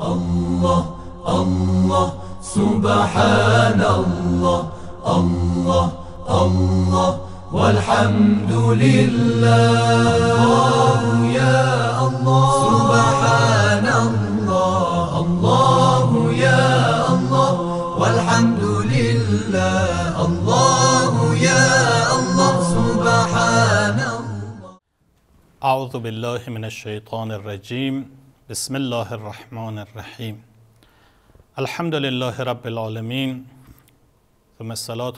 الله الله سبحان الله الله الله والحمد لله الله يا الله سبحان الله الله يا الله والحمد لله الله يا الله سبحان الله أعوذ بالله من الشيطان الرجيم بسم الله الرحمن الرحیم الحمد لله رب العالمین ثم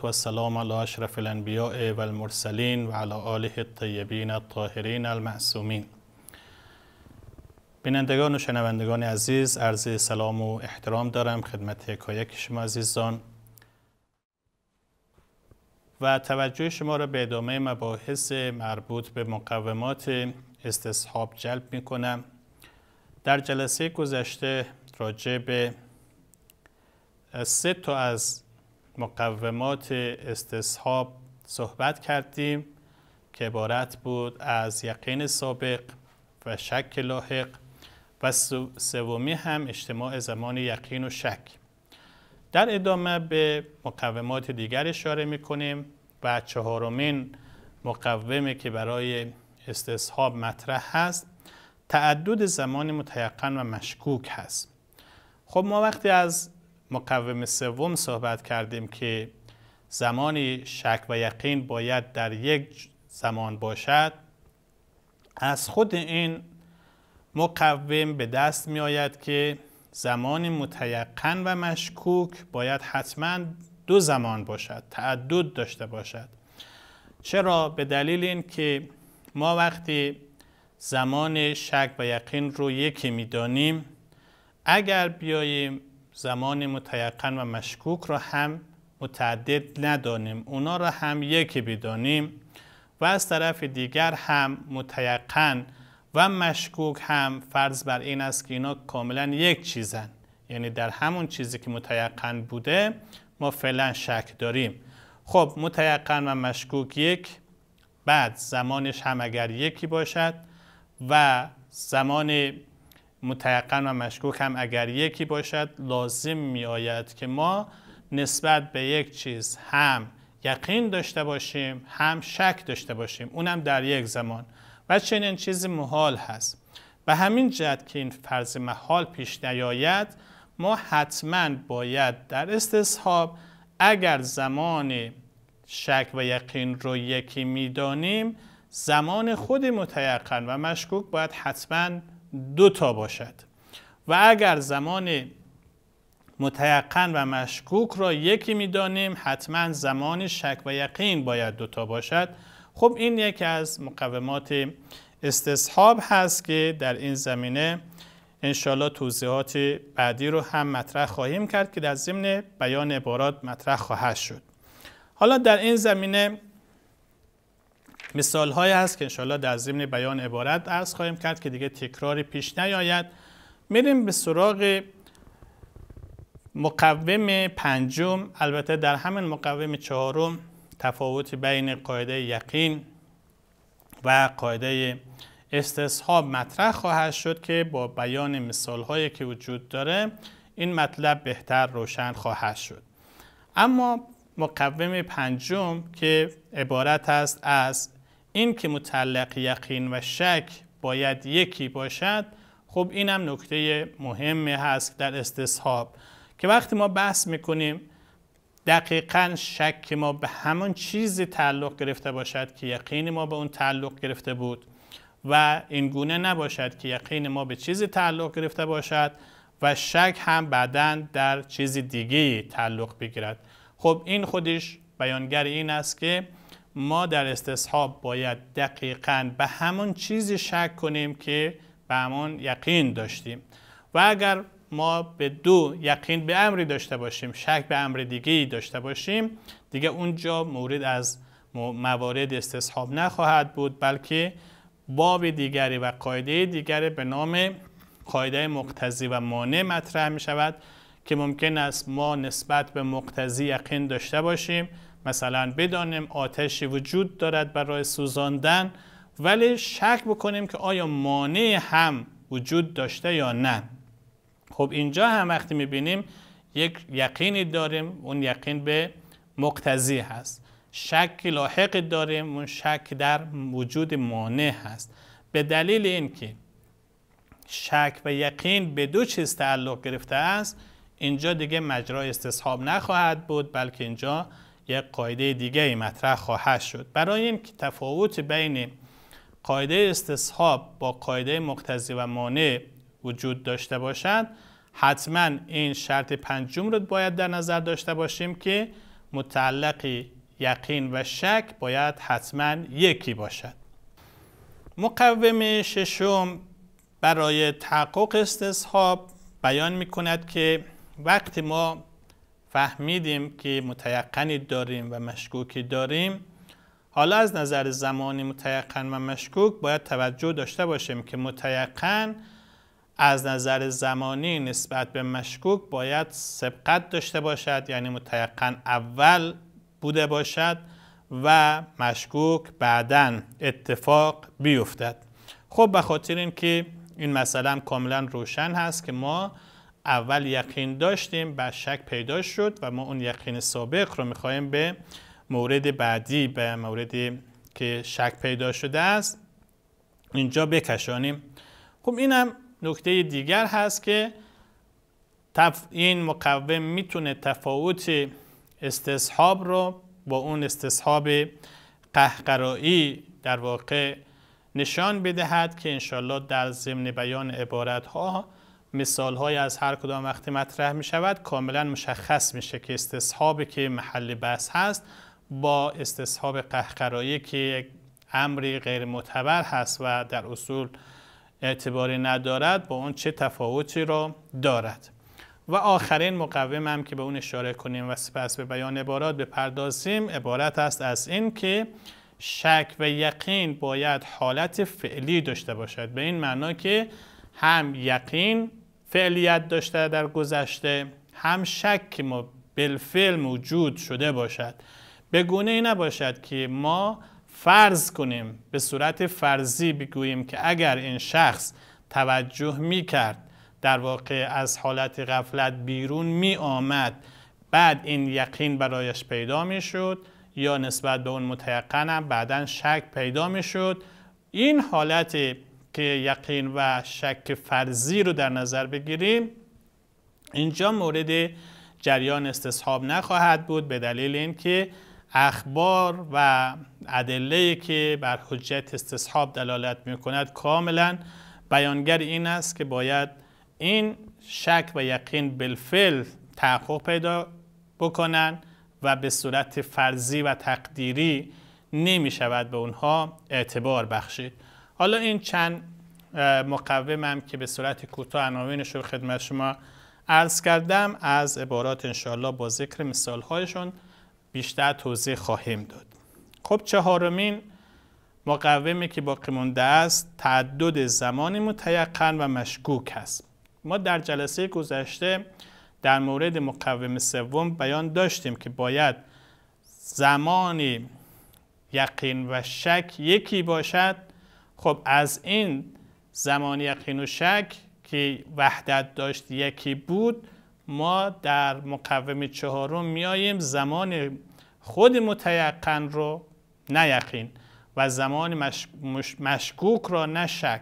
و سلام علی اشرف الانبیاء المرسلین و علی آله الطیبین الطاهرین المعصومین بینندگان و شنوندگان عزیز عرض سلام و احترام دارم خدمت کایک شما عزیزان و توجه شما را به ادامه مباحث مربوط به مقومات استصحاب جلب می کنم در جلسه گذشته راجع به سه تا از مقومات استصحاب صحبت کردیم که عبارت بود از یقین سابق و شک لاحق و سومی هم اجتماع زمان یقین و شک در ادامه به مقومات دیگر اشاره می کنیم و چهارمین مقومه که برای استصحاب مطرح هست تعدد زمان متیقن و مشکوک هست خب ما وقتی از مقوم سوم صحبت کردیم که زمان شک و یقین باید در یک زمان باشد از خود این مقوم به دست می آید که زمان متیقن و مشکوک باید حتما دو زمان باشد تعدد داشته باشد چرا به دلیل این که ما وقتی زمان شک و یقین رو یکی میدانیم اگر بیاییم زمان متیقن و مشکوک را هم متعدد ندانیم اونا رو هم یکی بدانیم و از طرف دیگر هم متیقن و مشکوک هم فرض بر این است که اینا کاملا یک چیزن یعنی در همون چیزی که متیقن بوده ما فعلا شک داریم خب متیقن و مشکوک یک بعد زمانش هم اگر یکی باشد و زمان متعقن و مشکوک هم اگر یکی باشد لازم می آید که ما نسبت به یک چیز هم یقین داشته باشیم هم شک داشته باشیم اونم در یک زمان و چنین چیزی محال هست به همین جد که این فرض محال پیش نیاید ما حتما باید در استصحاب اگر زمان شک و یقین رو یکی میدانیم زمان خود متیقن و مشکوک باید حتما دو تا باشد و اگر زمان متیقن و مشکوک را یکی میدانیم حتما زمان شک و یقین باید دوتا باشد خب این یکی از مقومات استصحاب هست که در این زمینه انشالله توضیحات بعدی رو هم مطرح خواهیم کرد که در ضمن بیان عبارات مطرح خواهد شد حالا در این زمینه مثال های هست که انشالله در ضمن بیان عبارت از خواهیم کرد که دیگه تکراری پیش نیاید میریم به سراغ مقوم پنجم البته در همین مقوم چهارم تفاوت بین قاعده یقین و قاعده استصحاب مطرح خواهد شد که با بیان مثال هایی که وجود داره این مطلب بهتر روشن خواهد شد اما مقوم پنجم که عبارت است از این که متعلق یقین و شک باید یکی باشد خب این هم نکته مهم هست در استصحاب که وقتی ما بحث میکنیم دقیقا شک که ما به همان چیزی تعلق گرفته باشد که یقین ما به اون تعلق گرفته بود و این گونه نباشد که یقین ما به چیزی تعلق گرفته باشد و شک هم بعدا در چیز دیگه تعلق بگیرد خب این خودش بیانگر این است که ما در استصحاب باید دقیقا به همون چیزی شک کنیم که به همون یقین داشتیم و اگر ما به دو یقین به امری داشته باشیم شک به امر دیگه داشته باشیم دیگه اونجا مورد از موارد استصحاب نخواهد بود بلکه باب دیگری و قاعده دیگری به نام قاعده مقتضی و مانع مطرح می شود که ممکن است ما نسبت به مقتضی یقین داشته باشیم مثلا بدانیم آتشی وجود دارد برای سوزاندن ولی شک بکنیم که آیا مانع هم وجود داشته یا نه خب اینجا هم وقتی میبینیم یک یقینی داریم اون یقین به مقتضی هست شک لاحق داریم اون شک در وجود مانع هست به دلیل اینکه شک و یقین به دو چیز تعلق گرفته است اینجا دیگه مجرای استصحاب نخواهد بود بلکه اینجا یک قاعده دیگه ای مطرح خواهد شد برای اینکه تفاوت بین قاعده استصحاب با قاعده مقتضی و مانع وجود داشته باشد حتما این شرط پنجم رو باید در نظر داشته باشیم که متعلق یقین و شک باید حتما یکی باشد مقوم ششم برای تحقق استصحاب بیان می کند که وقتی ما فهمیدیم که متیقنی داریم و مشکوکی داریم حالا از نظر زمانی متیقن و مشکوک باید توجه داشته باشیم که متیقن از نظر زمانی نسبت به مشکوک باید سبقت داشته باشد یعنی متیقن اول بوده باشد و مشکوک بعدا اتفاق بیفتد خب به خاطر اینکه این مسئله هم کاملا روشن هست که ما اول یقین داشتیم بعد شک پیدا شد و ما اون یقین سابق رو میخوایم به مورد بعدی به موردی که شک پیدا شده است اینجا بکشانیم خب اینم نکته دیگر هست که تف... این مقوم میتونه تفاوت استصحاب رو با اون استصحاب قهقرایی در واقع نشان بدهد که انشالله در ضمن بیان عبارت ها مثال های از هر کدام وقتی مطرح می شود کاملا مشخص میشه که استصحابی که محل بحث هست با استصحاب قهقرایی که امری غیر معتبر هست و در اصول اعتباری ندارد با اون چه تفاوتی را دارد و آخرین مقوم هم که به اون اشاره کنیم و سپس به بیان عبارات بپردازیم عبارت است از این که شک و یقین باید حالت فعلی داشته باشد به این معنا که هم یقین فعلیت داشته در گذشته هم شک ما بالفعل موجود شده باشد به گونه ای نباشد که ما فرض کنیم به صورت فرضی بگوییم که اگر این شخص توجه می کرد در واقع از حالت غفلت بیرون می آمد بعد این یقین برایش پیدا می شد یا نسبت به اون متقنم بعدا شک پیدا می شد این حالت که یقین و شک فرضی رو در نظر بگیریم اینجا مورد جریان استصحاب نخواهد بود به دلیل اینکه اخبار و ادله که بر حجت استصحاب دلالت می کند کاملا بیانگر این است که باید این شک و یقین بالفعل تحقق پیدا بکنند و به صورت فرضی و تقدیری نمی شود به اونها اعتبار بخشید حالا این چند هم که به صورت کوتاه عناوینش رو خدمت شما عرض کردم از عبارات انشاءالله با ذکر مثالهایشون بیشتر توضیح خواهیم داد خب چهارمین مقومی که باقی مونده است تعدد زمانی متیقن و مشکوک است ما در جلسه گذشته در مورد مقوم سوم بیان داشتیم که باید زمانی یقین و شک یکی باشد خب از این زمان یقین و شک که وحدت داشت یکی بود ما در مقوم چهارم میاییم زمان خود متیقن رو نه و زمان مشکوک را نشک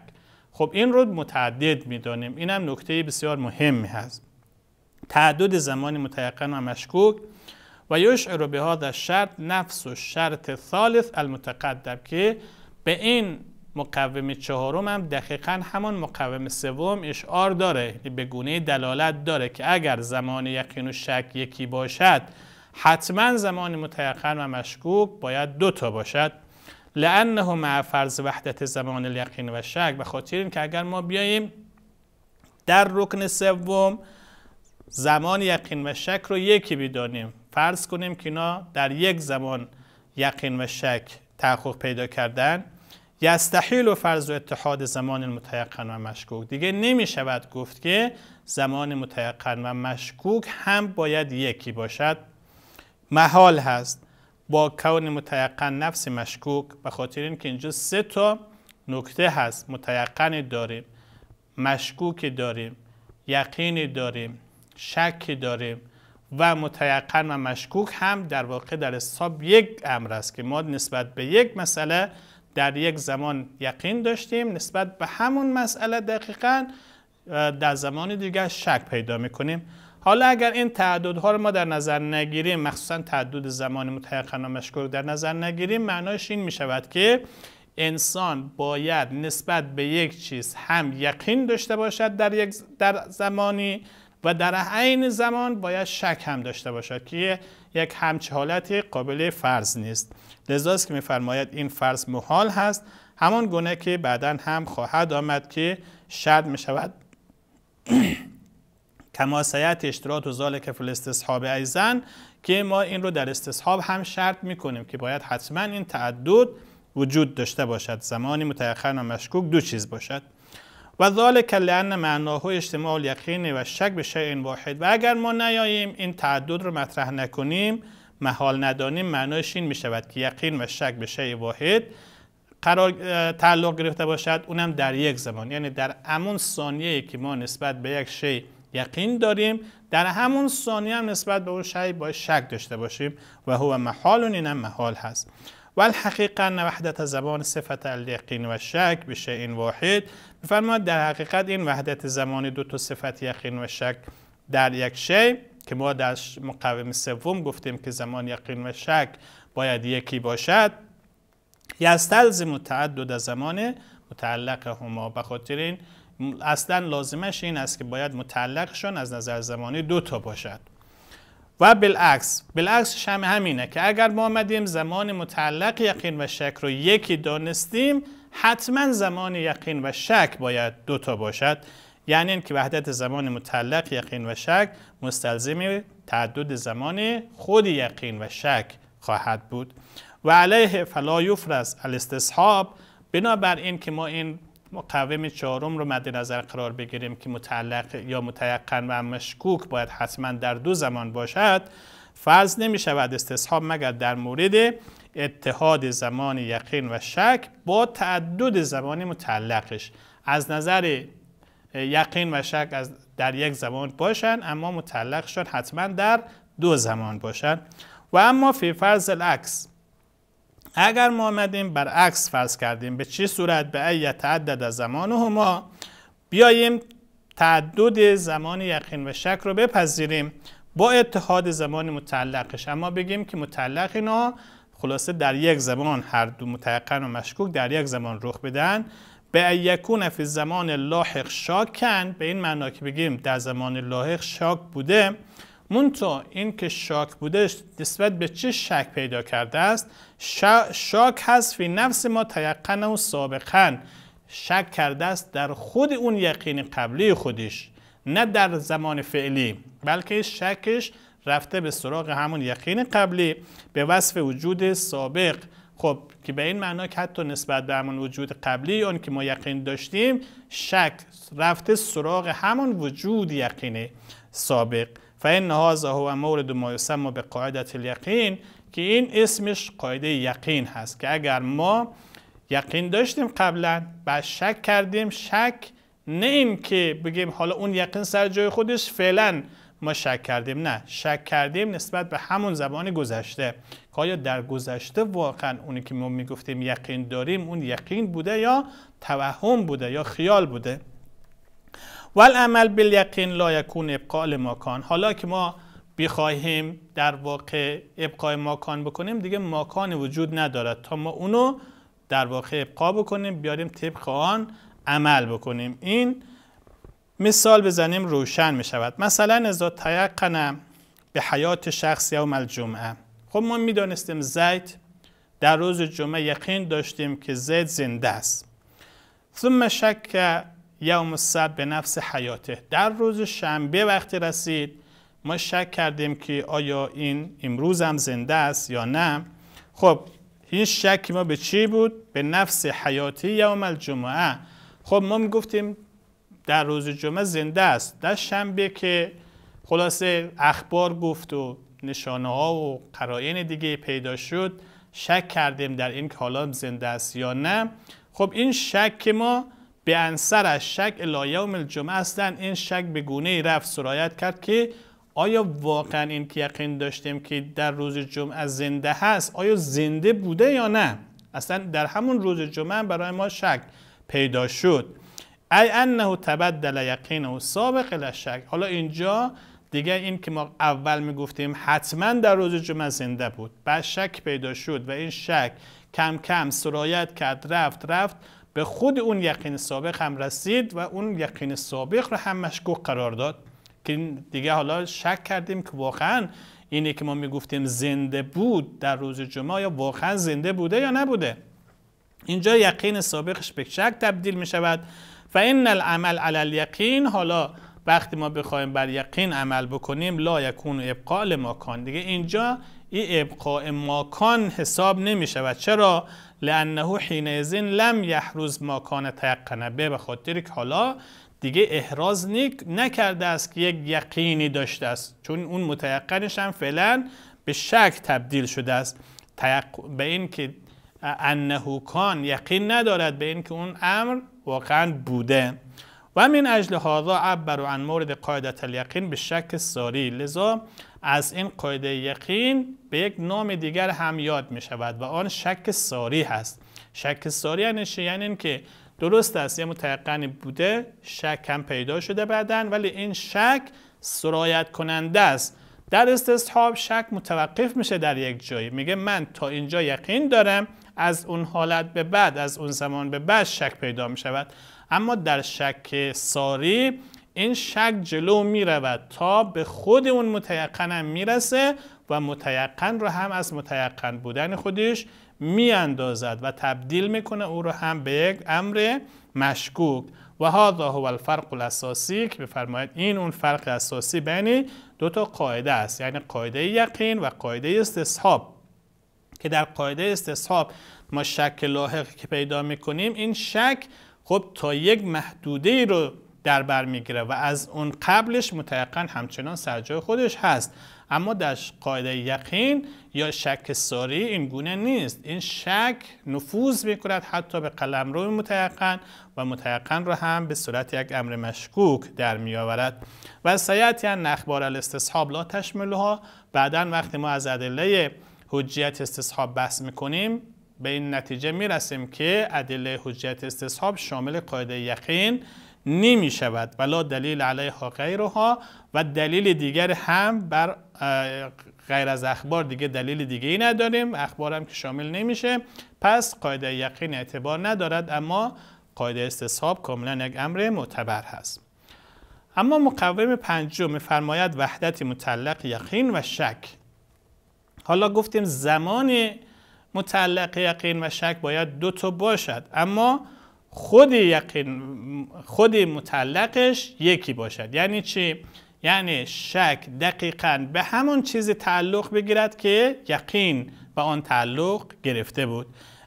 خب این رو متعدد میدانیم این هم نکته بسیار مهمی هست تعدد زمان متیقن و مشکوک و یشعر به در شرط نفس و شرط ثالث المتقدم که به این مقوم چهارم هم دقیقا همان مقوم سوم اشعار داره به گونه دلالت داره که اگر زمان یقین و شک یکی باشد حتما زمان متیقن و مشکوک باید دو تا باشد لانه مع فرض وحدت زمان الیقین و شک به خاطر اینکه اگر ما بیاییم در رکن سوم زمان یقین و شک رو یکی بدانیم فرض کنیم که اینا در یک زمان یقین و شک تحقق پیدا کردن یستحیل و فرض و اتحاد زمان متیقن و مشکوک دیگه نمی شود گفت که زمان متیقن و مشکوک هم باید یکی باشد محال هست با کون متیقن نفس مشکوک به خاطر اینکه اینجا سه تا نکته هست متیقن داریم مشکوک داریم یقینی داریم شک داریم و متیقن و مشکوک هم در واقع در حساب یک امر است که ما نسبت به یک مسئله در یک زمان یقین داشتیم نسبت به همون مسئله دقیقا در زمان دیگر شک پیدا میکنیم حالا اگر این تعددها رو ما در نظر نگیریم مخصوصا تعدد زمان متحقن و در نظر نگیریم معناش این میشود که انسان باید نسبت به یک چیز هم یقین داشته باشد در, یک در زمانی و در عین زمان باید شک هم داشته باشد که یک همچه حالتی قابل فرض نیست لذاست که میفرماید این فرض محال هست همان گونه که بعدا هم خواهد آمد که شرط می شود کما سیعت اشتراط و که فل استصحاب ایزن که ما این رو در استصحاب هم شرط می کنیم که باید حتما این تعدد وجود داشته باشد زمانی متأخر و مشکوک دو چیز باشد و ذالک لان معناه اجتماع یقین و شک به شیء واحد و اگر ما نیاییم این تعدد رو مطرح نکنیم محال ندانیم معناش این میشود که یقین و شک به شیء واحد قرار تعلق گرفته باشد اونم در یک زمان یعنی در همون ثانیه که ما نسبت به یک شی یقین داریم در همون ثانیه هم نسبت به اون شی باید شک داشته باشیم و هو محال و اینم محال هست و ان وحدت زمان صفت الیقین و شک به شیء واحد بفرماید در حقیقت این وحدت زمان دو تا صفت یقین و شک در یک شی که ما در مقوم سوم گفتیم که زمان یقین و شک باید یکی باشد یستلزم تعدد زمان متعلق هما به خاطر این اصلا لازمش این است که باید متعلقشان از نظر زمانی دو تا باشد و بالعکس بالعکس هم همینه که اگر ما آمدیم زمان متعلق یقین و شک رو یکی دانستیم حتما زمان یقین و شک باید دوتا باشد یعنی اینکه وحدت زمان متعلق یقین و شک مستلزم تعدد زمان خود یقین و شک خواهد بود و علیه فلا یفرز الاستصحاب بنابر این که ما این مقوم چهارم رو مد نظر قرار بگیریم که متعلق یا متعقن و مشکوک باید حتما در دو زمان باشد فرض نمی شود استصحاب مگر در مورد اتحاد زمان یقین و شک با تعدد زمان متعلقش از نظر یقین و شک از در یک زمان باشند اما متعلقشان حتما در دو زمان باشند و اما فی فرض العکس اگر ما آمدیم برعکس فرض کردیم به چه صورت به ای تعدد زمان هما بیاییم تعدد زمان یقین و شک رو بپذیریم با اتحاد زمان متعلقش اما بگیم که متعلق اینا خلاصه در یک زمان هر دو متعقن و مشکوک در یک زمان رخ بدن به یکون فی زمان لاحق شاکن به این معنا که بگیم در زمان لاحق شاک بوده منتو این که شاک بوده نسبت به چه شک پیدا کرده است شاک هست فی نفس ما تیقن و سابقا شک کرده است در خود اون یقین قبلی خودش نه در زمان فعلی بلکه شکش رفته به سراغ همون یقین قبلی به وصف وجود سابق خب که به این معنا که حتی نسبت به همون وجود قبلی اون که ما یقین داشتیم شک رفته سراغ همون وجود یقین سابق فان هذا هو مورد ما يسمى به اليقين الیقین که این اسمش قاعده یقین هست که اگر ما یقین داشتیم قبلا و شک کردیم شک نه این که بگیم حالا اون یقین سر جای خودش فعلا ما شک کردیم نه شک کردیم نسبت به همون زبان گذشته که آیا در گذشته واقعا اونی که ما میگفتیم یقین داریم اون یقین بوده یا توهم بوده یا خیال بوده و العمل بالیقین لا یکون ابقاء ماکان حالا که ما بخواهیم در واقع ابقاء ماکان بکنیم دیگه ماکان وجود ندارد تا ما اونو در واقع ابقا بکنیم بیاریم طبق آن عمل بکنیم این مثال بزنیم روشن می شود مثلا ازا تیقنم به حیات شخص یوم الجمعه خب ما میدانستیم زید در روز جمعه یقین داشتیم که زید زنده است ثم شک یوم سبت به نفس حیاته در روز شنبه وقتی رسید ما شک کردیم که آیا این امروز هم زنده است یا نه خب این شک ما به چی بود به نفس حیاتی یوم الجمعه خب ما میگفتیم در روز جمعه زنده است در شنبه که خلاصه اخبار گفت و نشانه ها و قرائن دیگه پیدا شد شک کردیم در این که حالا زنده است یا نه خب این شک ما به انصر از شک الایوم الجمعه هستند این شک به گونه رفت سرایت کرد که آیا واقعا این که یقین داشتیم که در روز جمعه زنده هست آیا زنده بوده یا نه اصلا در همون روز جمعه برای ما شک پیدا شد ای انه تبدل و سابق لشک حالا اینجا دیگه این که ما اول میگفتیم حتما در روز جمعه زنده بود بعد شک پیدا شد و این شک کم کم سرایت کرد رفت رفت به خود اون یقین سابق هم رسید و اون یقین سابق رو هم مشکوک قرار داد که دیگه حالا شک کردیم که واقعا اینه که ما میگفتیم زنده بود در روز جمعه یا واقعا زنده بوده یا نبوده اینجا یقین سابقش به شک تبدیل می شود و این العمل علی الیقین حالا وقتی ما بخوایم بر یقین عمل بکنیم لا یکون ابقاء ماکان دیگه اینجا این ابقاء ماکان حساب نمی شود چرا لانه حینئذ لم یحروز ما کان تیقنه به خاطر که حالا دیگه احراز نیک نکرده است که یک یقینی داشته است چون اون متیقنش هم فعلا به شک تبدیل شده است به این که انه کان یقین ندارد به این که اون امر واقعا بوده و من اجل هذا عبر عن مورد قاعدت الیقین به شک ساری لذا از این قاعده یقین به یک نام دیگر هم یاد می شود و آن شک ساری هست شک ساری یعنی یعنی اینکه درست است یه متقن بوده شک هم پیدا شده بعدن ولی این شک سرایت کننده است در استصحاب شک متوقف میشه در یک جایی میگه من تا اینجا یقین دارم از اون حالت به بعد از اون زمان به بعد شک پیدا می شود اما در شک ساری این شک جلو می رود تا به خود اون متیقن هم میرسه و متیقن رو هم از متیقن بودن خودش میاندازد و تبدیل میکنه او رو هم به یک امر مشکوک و هذا هو الفرق الاساسی که بفرماید این اون فرق اساسی بین دو تا قاعده است یعنی قاعده یقین و قاعده استصحاب که در قاعده استصحاب ما شک لاحق که پیدا میکنیم این شک خب تا یک محدوده ای رو در بر میگیره و از اون قبلش متعقن همچنان جای خودش هست اما در قاعده یقین یا شک ساری این گونه نیست این شک نفوذ میکند حتی به قلم روی متعقن و متعقن رو هم به صورت یک امر مشکوک در میآورد و سیعتی یعنی اخبار الاستصحاب لا تشملها بعدا وقتی ما از ادله حجیت استصحاب بحث میکنیم به این نتیجه میرسیم که ادله حجت استصحاب شامل قاعده یقین نمی شود ولا دلیل علیها غیرها و دلیل دیگر هم بر غیر از اخبار دیگه دلیل دیگه ای نداریم اخبار هم که شامل نمیشه پس قاعده یقین اعتبار ندارد اما قاعده استصحاب کاملا یک امر معتبر هست اما مقوم پنجم فرماید وحدت متعلق یقین و شک حالا گفتیم زمانی متعلق یقین و شک باید دو تا باشد اما خود یقین خود متعلقش یکی باشد یعنی چی یعنی شک دقیقا به همون چیز تعلق بگیرد که یقین به آن تعلق گرفته بود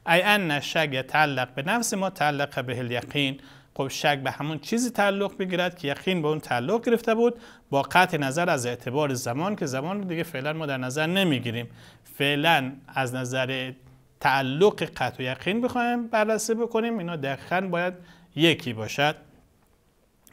ای ان شک یتعلق به نفس ما تعلق به الیقین خب شک به همون چیزی تعلق بگیرد که یقین به اون تعلق گرفته بود با قطع نظر از اعتبار زمان که زمان رو دیگه فعلا ما در نظر نمیگیریم فعلا از نظر تعلق قطع و یقین بخوایم بررسی بکنیم اینا دقیقا باید یکی باشد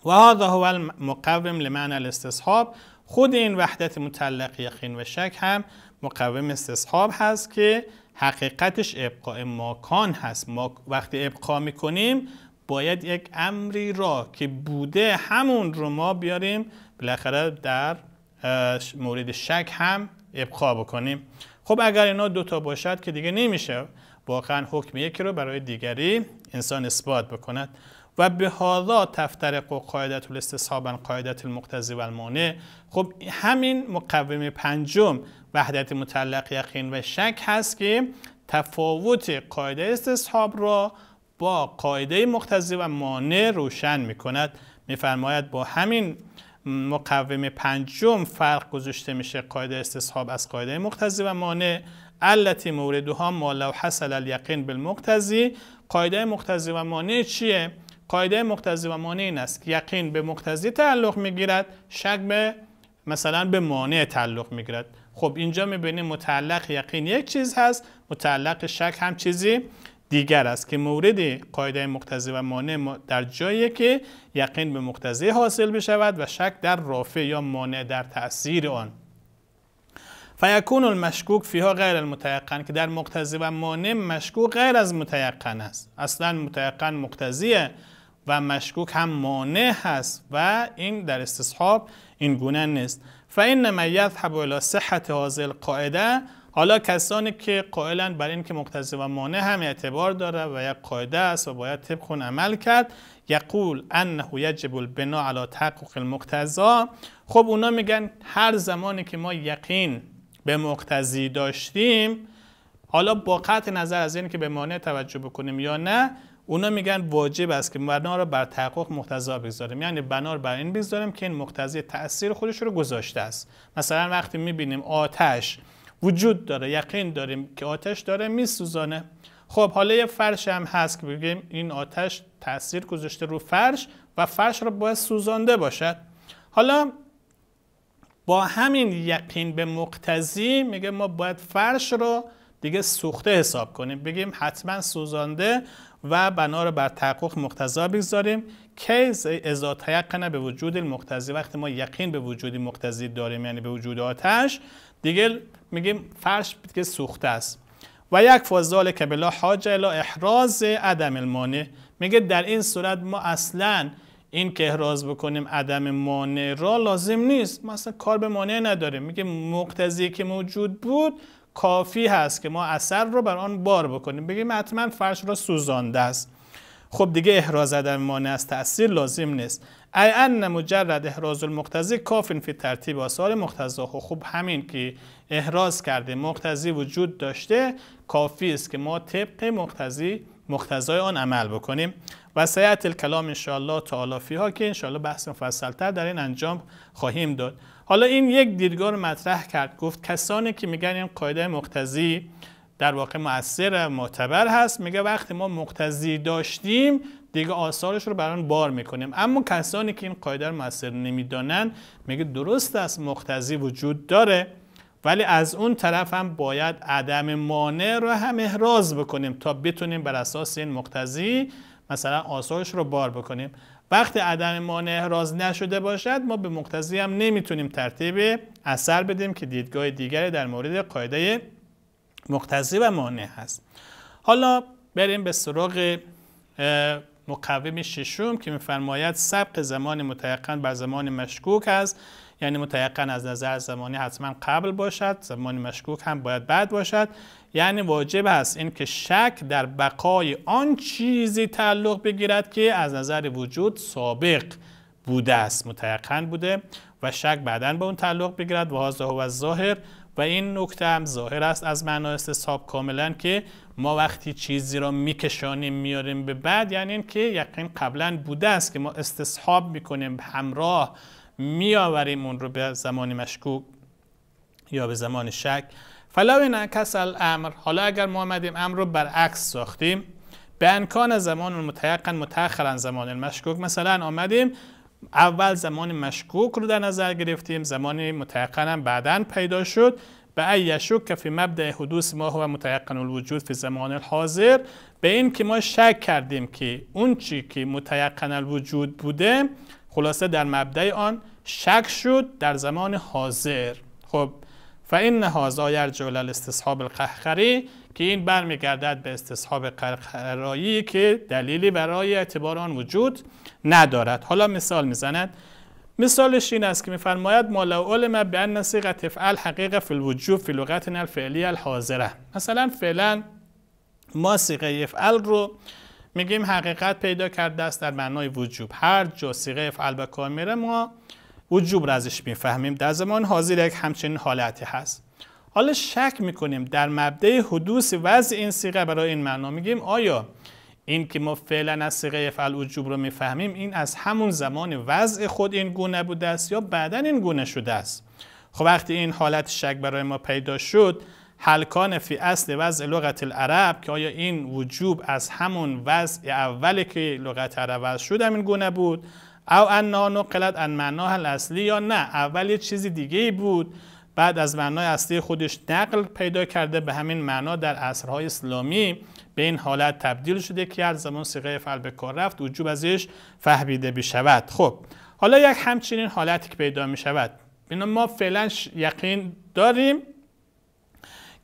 و هذا هو المقوم لمعنى الاستصحاب خود این وحدت متعلق یقین و شک هم مقوم استصحاب هست که حقیقتش ابقاء ماکان هست ما وقتی ابقا میکنیم باید یک امری را که بوده همون رو ما بیاریم بالاخره در مورد شک هم ابقا بکنیم خب اگر اینا دوتا باشد که دیگه نمیشه واقعا حکم یکی رو برای دیگری انسان اثبات بکند و به هذا تفترق و قاعدت و قاعدت المقتضی و المانع خب همین مقوم پنجم وحدت مطلق یقین و شک هست که تفاوت قاعده استصحاب را با قاعده مقتضی و مانع روشن می کند میفرماید با همین مقوم پنجم فرق گذاشته میشه قاعده استصحاب از قاعده مقتضی و مانع علتی موردها ما لو حصل الیقین بالمقتضی قاعده مقتضی و مانع چیه قاعده مقتضی و مانع این است یقین به مقتضی تعلق میگیرد شک به مثلا به مانع تعلق میگیرد خب اینجا میبینیم متعلق یقین یک چیز هست متعلق شک هم چیزی دیگر است که مورد قاعده مقتضی و مانع در جایی که یقین به مقتضی حاصل بشود و شک در رافع یا مانع در تاثیر آن فیکون المشکوک فیها غیر المتیقن که در مقتضی و مانع مشکوک غیر از متیقن است اصلا متیقن مقتضیه و مشکوک هم مانع هست و این در استصحاب این گونه نیست فانما یذهب الی صحت هذه القاعده حالا کسانی که قائلند برای اینکه مقتضی و مانع هم اعتبار داره و یک قاعده است و باید طبق اون عمل کرد یقول انه یجب البناء علی تحقق المقتضا خب اونا میگن هر زمانی که ما یقین به مقتضی داشتیم حالا با قطع نظر از اینکه به مانع توجه بکنیم یا نه اونا میگن واجب است که بنا را بر تحقق مقتضا بگذاریم یعنی بنا را بر این بگذاریم که این مقتضی تاثیر خودش رو گذاشته است مثلا وقتی میبینیم آتش وجود داره یقین داریم که آتش داره میسوزانه خب حالا یه فرش هم هست که بگیم این آتش تاثیر گذاشته رو فرش و فرش رو باید سوزانده باشد حالا با همین یقین به مقتضی میگه ما باید فرش رو دیگه سوخته حساب کنیم بگیم حتما سوزانده و بنا رو بر تحقق مقتضا بگذاریم که اذا تیقن به وجود المقتضی وقتی ما یقین به وجود مقتضی داریم یعنی به وجود آتش دیگه میگیم فرش که سوخته است و یک فضال که بلا حاجه الا احراز عدم المانع میگه در این صورت ما اصلا این که احراز بکنیم عدم مانع را لازم نیست ما اصلا کار به مانع نداریم میگه مقتضی که موجود بود کافی هست که ما اثر رو بر آن بار بکنیم بگیم حتما فرش را سوزانده است خب دیگه احراز عدم مانع از تاثیر لازم نیست ای ان مجرد احراز المقتضی کافین فی ترتیب آثار مقتضا خب خوب همین که احراز کرده مقتضی وجود داشته کافی است که ما طبق مقتضی مقتضای آن عمل بکنیم و سیعت الکلام انشاءالله تعالی فیها که انشاءالله بحث مفصلتر در این انجام خواهیم داد حالا این یک دیدگاه رو مطرح کرد گفت کسانی که میگن این قاعده مقتضی در واقع مؤثر و معتبر هست میگه وقتی ما مقتضی داشتیم دیگه آثارش رو بران بار میکنیم اما کسانی که این قاعده رو مؤثر نمیدانن میگه درست است مقتضی وجود داره ولی از اون طرف هم باید عدم مانع رو هم احراز بکنیم تا بتونیم بر اساس این مقتضی مثلا آثارش رو بار بکنیم وقتی عدم مانع احراز نشده باشد ما به مقتضی هم نمیتونیم ترتیب اثر بدیم که دیدگاه دیگری در مورد قاعده مقتضی و مانع هست حالا بریم به سراغ مقوم ششم که میفرماید سبق زمان متعقن بر زمان مشکوک است یعنی متعقن از نظر زمانی حتما قبل باشد زمان مشکوک هم باید بعد باشد یعنی واجب است این که شک در بقای آن چیزی تعلق بگیرد که از نظر وجود سابق بوده است متعقن بوده و شک بعدا به اون تعلق بگیرد و هذا و ظاهر و این نکته هم ظاهر است از معنای استصحاب کاملا که ما وقتی چیزی را میکشانیم میاریم به بعد یعنی اینکه یقین قبلا بوده است که ما استصحاب میکنیم همراه میآوریم اون رو به زمان مشکوک یا به زمان شک فلو انعکس الامر حالا اگر ما آمدیم امر رو برعکس ساختیم به انکان زمان متعقن متأخرن زمان مشکوک مثلا آمدیم اول زمان مشکوک رو در نظر گرفتیم زمان هم بعدا پیدا شد به ای شک فی مبدع حدوث ما هو متعقن الوجود فی زمان الحاضر به این که ما شک کردیم که اون چی که متعقن الوجود بوده خلاصه در مبدع آن شک شد در زمان حاضر خب و این آیر یرجع استصحاب القهقری که این برمیگردد به استصحاب قهقرایی که دلیلی برای اعتبار آن وجود ندارد حالا مثال میزند مثالش این است که میفرماید ما لو علم ان صیغه تفعل حقیقه فی الوجوب فی لغتنا الفعلیه الحاضره مثلا فعلا ما صیغه افعل رو میگیم حقیقت پیدا کرده است در معنای وجوب هر جا صیغه افعل به ما وجوب را ازش میفهمیم در زمان حاضر یک همچنین حالتی هست حالا شک میکنیم در مبدع حدوث وضع این سیغه برای این معنا میگیم آیا این که ما فعلا از سیغه فعل وجوب رو میفهمیم این از همون زمان وضع خود این گونه بوده است یا بعدا این گونه شده است خب وقتی این حالت شک برای ما پیدا شد حلکان فی اصل وضع لغت العرب که آیا این وجوب از همون وضع اولی که لغت عرب وضع شد همین گونه بود او انا نقلت ان معناها اصلی یا نه اول یه چیزی دیگه ای بود بعد از معنای اصلی خودش نقل پیدا کرده به همین معنا در اصرهای اسلامی به این حالت تبدیل شده که هر زمان سیغه فعل به کار رفت وجوب ازش فهمیده بشود خب حالا یک همچنین حالتی که پیدا می شود ما فعلا یقین داریم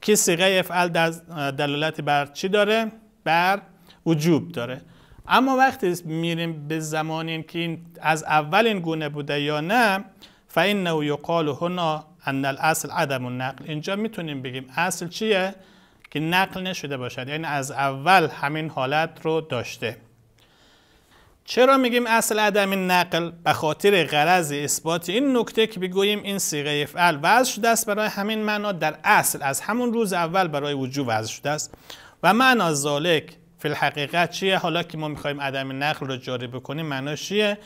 که سیغه افعل در دلالت بر چی داره؟ بر وجوب داره اما وقتی میریم به زمان این که این از اول این گونه بوده یا نه فانه یقال هنا ان الاصل عدم النقل اینجا میتونیم بگیم اصل چیه که نقل نشده باشد یعنی از اول همین حالت رو داشته چرا میگیم اصل عدم نقل به خاطر غرض اثبات این نکته که بگوییم این سیغه افعل وضع شده است برای همین معنا در اصل از همون روز اول برای وجود وضع شده است و معنا ذالک فی الحقیقت چیه حالا که ما میخوایم عدم نقل رو جاری بکنیم معناش چیه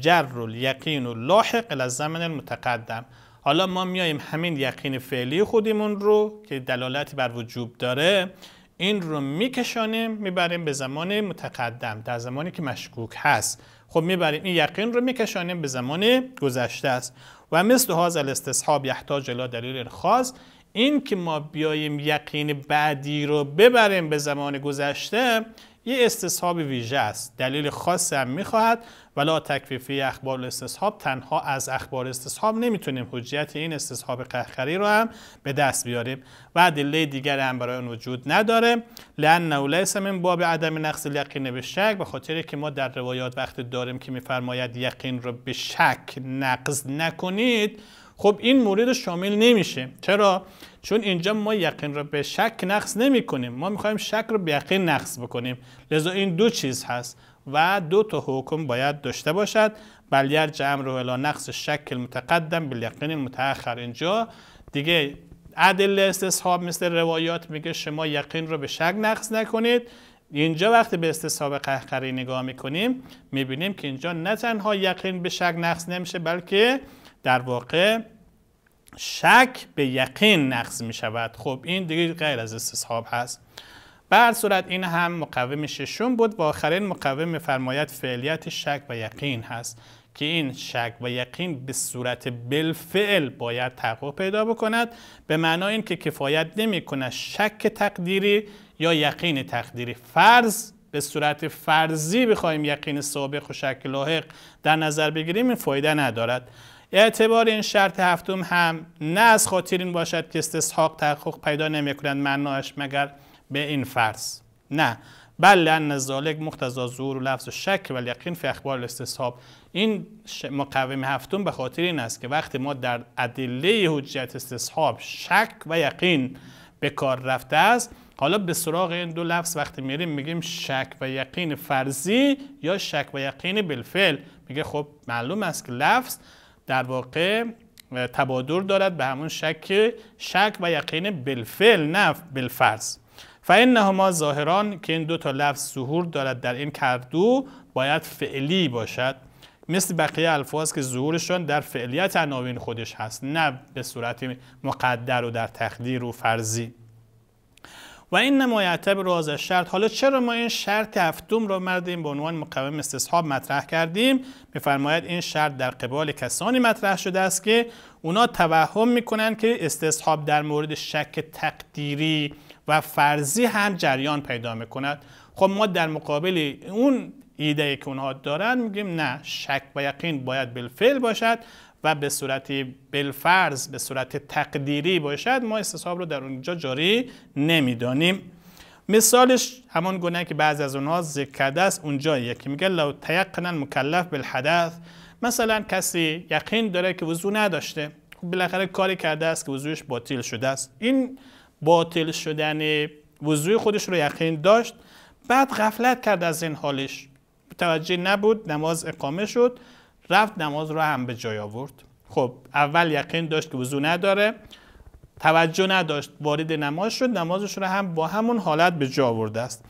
جر یقین و لاحق الزمن المتقدم حالا ما میاییم همین یقین فعلی خودمون رو که دلالتی بر وجوب داره این رو میکشانیم میبریم به زمان متقدم در زمانی که مشکوک هست خب میبریم این یقین رو میکشانیم به زمان گذشته است و مثل هاز الاستصحاب یحتاج الی دلیل خاص این که ما بیاییم یقین بعدی رو ببریم به زمان گذشته یه استصحاب ویژه است دلیل خاص هم میخواهد ولا تکفیفی اخبار استصحاب تنها از اخبار استصحاب نمیتونیم حجیت این استصحاب قهقری رو هم به دست بیاریم و ادله دیگر هم برای اون وجود نداره لان لیس من باب عدم نقص یقین به شک به خاطر که ما در روایات وقتی داریم که میفرماید یقین رو به شک نقض نکنید خب این مورد شامل نمیشه چرا چون اینجا ما یقین رو به شک نقص نمی کنیم ما میخوایم شک رو به یقین نقص بکنیم لذا این دو چیز هست و دو تا حکم باید داشته باشد بل جمع رو الا نقص متقدم به یقین متأخر اینجا دیگه عدل استصحاب مثل روایات میگه شما یقین رو به شک نقص نکنید اینجا وقتی به استصحاب قهقری نگاه میکنیم میبینیم که اینجا نه تنها یقین به شک نقص نمیشه بلکه در واقع شک به یقین نقض می شود خب این دیگه غیر از استصحاب هست بر صورت این هم مقوم ششم بود و آخرین مقوم فرمایت فعلیت شک و یقین هست که این شک و یقین به صورت بالفعل باید تحقق پیدا بکند به معنای اینکه کفایت نمی کند شک تقدیری یا یقین تقدیری فرض به صورت فرضی بخوایم یقین سابق و شک لاحق در نظر بگیریم این فایده ندارد اعتبار این شرط هفتم هم نه از خاطر این باشد که استسحاق تحقق پیدا کنند معناش مگر به این فرض نه بل ان ذالک مقتضا ظهور و لفظ و شک و یقین فی اخبار الاستصحاب این مقوم هفتم به خاطر این است که وقتی ما در ادله حجت استصحاب شک و یقین به کار رفته است حالا به سراغ این دو لفظ وقتی میریم میگیم شک و یقین فرضی یا شک و یقین بالفعل میگه خب معلوم است که لفظ در واقع تبادر دارد به همون شک شک و یقین بالفعل نه بالفرض ما ظاهران که این دو تا لفظ ظهور دارد در این کردو باید فعلی باشد مثل بقیه الفاظ که ظهورشان در فعلیت عناوین خودش هست نه به صورت مقدر و در تقدیر و فرضی و این ما به راز شرط حالا چرا ما این شرط هفتم را مردیم به عنوان مقوم استصحاب مطرح کردیم میفرماید این شرط در قبال کسانی مطرح شده است که اونا توهم میکنند که استصحاب در مورد شک تقدیری و فرضی هم جریان پیدا میکند خب ما در مقابل اون ایده ای که اونها دارند میگیم نه شک و یقین باید بالفعل باشد و به صورتی بالفرض به صورت تقدیری باشد ما استصحاب رو در اونجا جاری نمیدانیم مثالش همان گونه که بعض از اونها ذکر کرده است اونجاییه که میگه لو تیقن المکلف بالحدث مثلا کسی یقین داره که وضو نداشته خب بالاخره کاری کرده است که وضویش باطل شده است این باطل شدن وضوع خودش رو یقین داشت بعد غفلت کرد از این حالش توجه نبود نماز اقامه شد رفت نماز رو هم به جای آورد خب اول یقین داشت که وضو نداره توجه نداشت وارد نماز شد نمازش رو هم با همون حالت به جا آورده است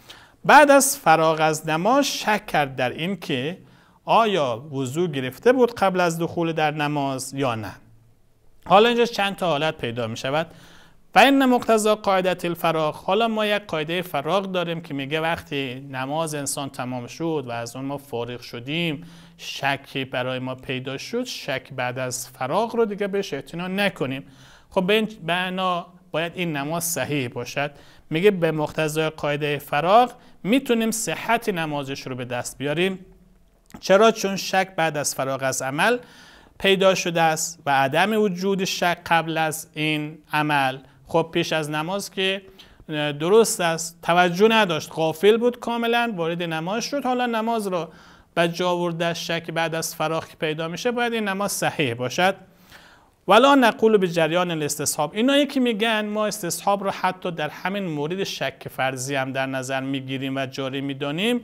بعد از فراغ از نماز شک کرد در این که آیا وضو گرفته بود قبل از دخول در نماز یا نه حالا اینجا چند تا حالت پیدا می شود و این مقتضا قاعدت الفراغ حالا ما یک قاعده فراغ داریم که میگه وقتی نماز انسان تمام شد و از اون ما فارغ شدیم شکی برای ما پیدا شد شک بعد از فراغ رو دیگه بهش اعتنا نکنیم خب به باید این نماز صحیح باشد میگه به مقتضا قاعده فراغ میتونیم صحت نمازش رو به دست بیاریم چرا چون شک بعد از فراغ از عمل پیدا شده است و عدم وجود شک قبل از این عمل خب پیش از نماز که درست است توجه نداشت غافل بود کاملا وارد نماز شد حالا نماز را به جاورده شک بعد از فراخ پیدا میشه باید این نماز صحیح باشد ولا نقول به جریان الاستصحاب اینایی که میگن ما استصحاب رو حتی در همین مورد شک فرضی هم در نظر میگیریم و جاری میدانیم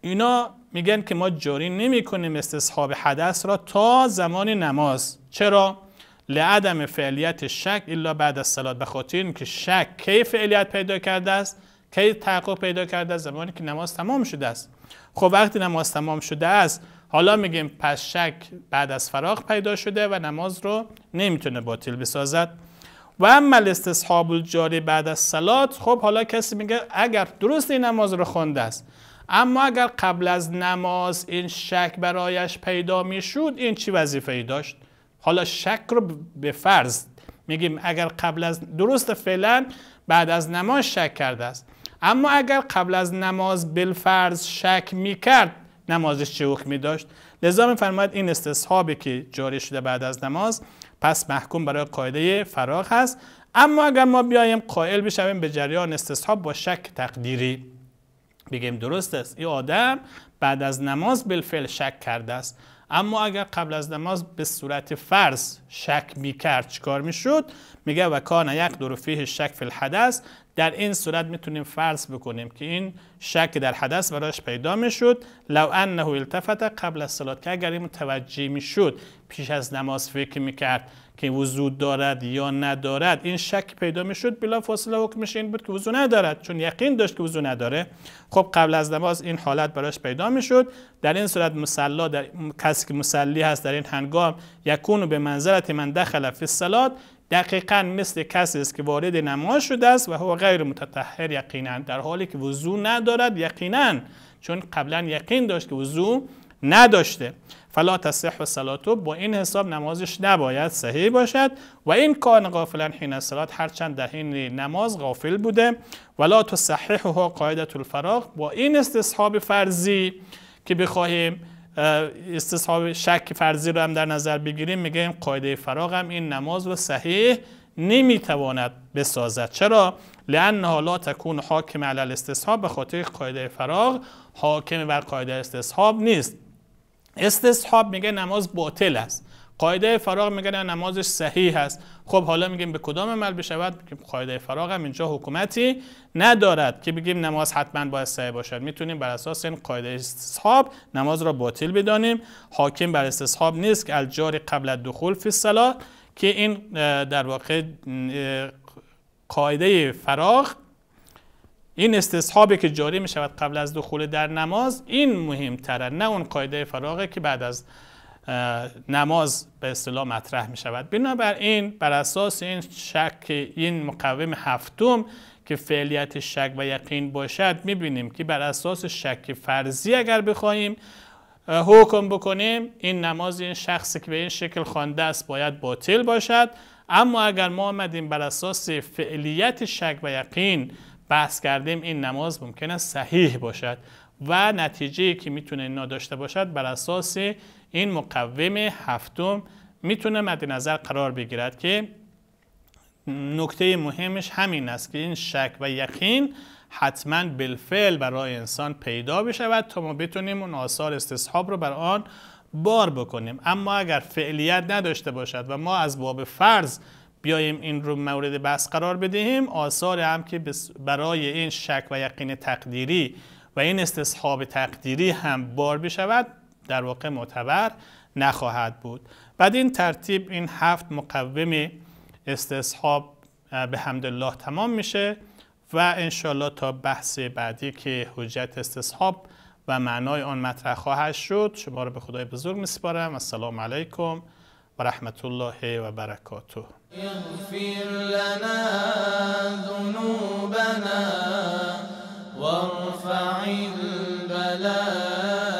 اینا میگن که ما جاری نمی کنیم استصحاب حدث را تا زمان نماز چرا؟ لعدم فعلیت شک الا بعد از صلات به خاطر اینکه شک کی فعلیت پیدا کرده است کی تحقق پیدا کرده است زمانی که نماز تمام شده است خب وقتی نماز تمام شده است حالا میگیم پس شک بعد از فراغ پیدا شده و نماز رو نمیتونه باطل بسازد و اما الاستصحاب الجاری بعد از سلات خب حالا کسی میگه اگر درست این نماز رو خونده است اما اگر قبل از نماز این شک برایش پیدا میشد این چی وظیفه ای داشت حالا شک رو به فرض میگیم اگر قبل از درست فعلا بعد از نماز شک کرده است اما اگر قبل از نماز بالفرض شک میکرد نمازش چه حکمی داشت لذا میفرماید این استصحابی که جاری شده بعد از نماز پس محکوم برای قاعده فراغ هست اما اگر ما بیایم قائل بشویم به جریان استصحاب با شک تقدیری بگیم درست است این آدم بعد از نماز بالفعل شک کرده است اما اگر قبل از نماز به صورت فرض شک میکرد چیکار میشد میگه و کان یک دور فیه شک فی الحدث در این صورت میتونیم فرض بکنیم که این شک در حدث براش پیدا میشد لو انه التفت قبل از صلات که اگر این متوجه میشد پیش از نماز فکر میکرد که وضو دارد یا ندارد این شک پیدا میشد بلا فاصله حکمش این بود که وضو ندارد چون یقین داشت که وضو نداره خب قبل از نماز این حالت براش پیدا میشد در این صورت مصلا در کسی که مصلی هست در این هنگام یکون به منزلت من دخل فی دقیقا مثل کسی است که وارد نماز شده است و هو غیر متطهر یقینا در حالی که وضو ندارد یقینا چون قبلا یقین داشت که وضو نداشته فلا تصح سلاتو با این حساب نمازش نباید صحیح باشد و این کان غافلا حین صلات هرچند در حین نماز غافل بوده ولا ها قاعده الفراغ با این استصحاب فرضی که بخواهیم استصحاب شک فرضی رو هم در نظر بگیریم میگیم قاعده فراغ هم این نماز و صحیح نمیتواند بسازد چرا لان لا تکون حاکم علی الاستصحاب به خاطر قاعده فراغ حاکم بر قاعده استصحاب نیست استصحاب میگه نماز باطل است قاعده فراغ میگه نمازش صحیح است خب حالا میگیم به کدام عمل بشود میگیم قاعده فراغ هم اینجا حکومتی ندارد که بگیم نماز حتما باید صحیح باشد میتونیم بر اساس این قاعده استصحاب نماز را باطل بدانیم حاکم بر استصحاب نیست که الجار قبل دخول فی الصلاه که این در واقع قاعده فراغ این استصحابی که جاری می شود قبل از دخول در نماز این تره نه اون قاعده فراغه که بعد از نماز به اصطلاح مطرح می شود بنابراین بر اساس این شک این مقوم هفتم که فعلیت شک و یقین باشد می بینیم که بر اساس شک فرضی اگر بخواهیم حکم بکنیم این نماز این شخصی که به این شکل خوانده است باید باطل باشد اما اگر ما آمدیم بر اساس فعلیت شک و یقین بحث کردیم این نماز ممکن است صحیح باشد و نتیجه که میتونه اینا داشته باشد بر اساس این مقوم هفتم میتونه مد نظر قرار بگیرد که نکته مهمش همین است که این شک و یقین حتما بالفعل برای انسان پیدا بشود تا ما بتونیم اون آثار استصحاب رو بر آن بار بکنیم اما اگر فعلیت نداشته باشد و ما از باب فرض بیایم این رو مورد بحث قرار بدهیم آثار هم که برای این شک و یقین تقدیری و این استصحاب تقدیری هم بار بشود در واقع معتبر نخواهد بود بعد این ترتیب این هفت مقوم استصحاب به الله تمام میشه و انشالله تا بحث بعدی که حجت استصحاب و معنای آن مطرح خواهد شد شما را به خدای بزرگ میسپارم السلام علیکم ورحمة الله وبركاته يغفر لنا ذنوبنا وارفع البلاد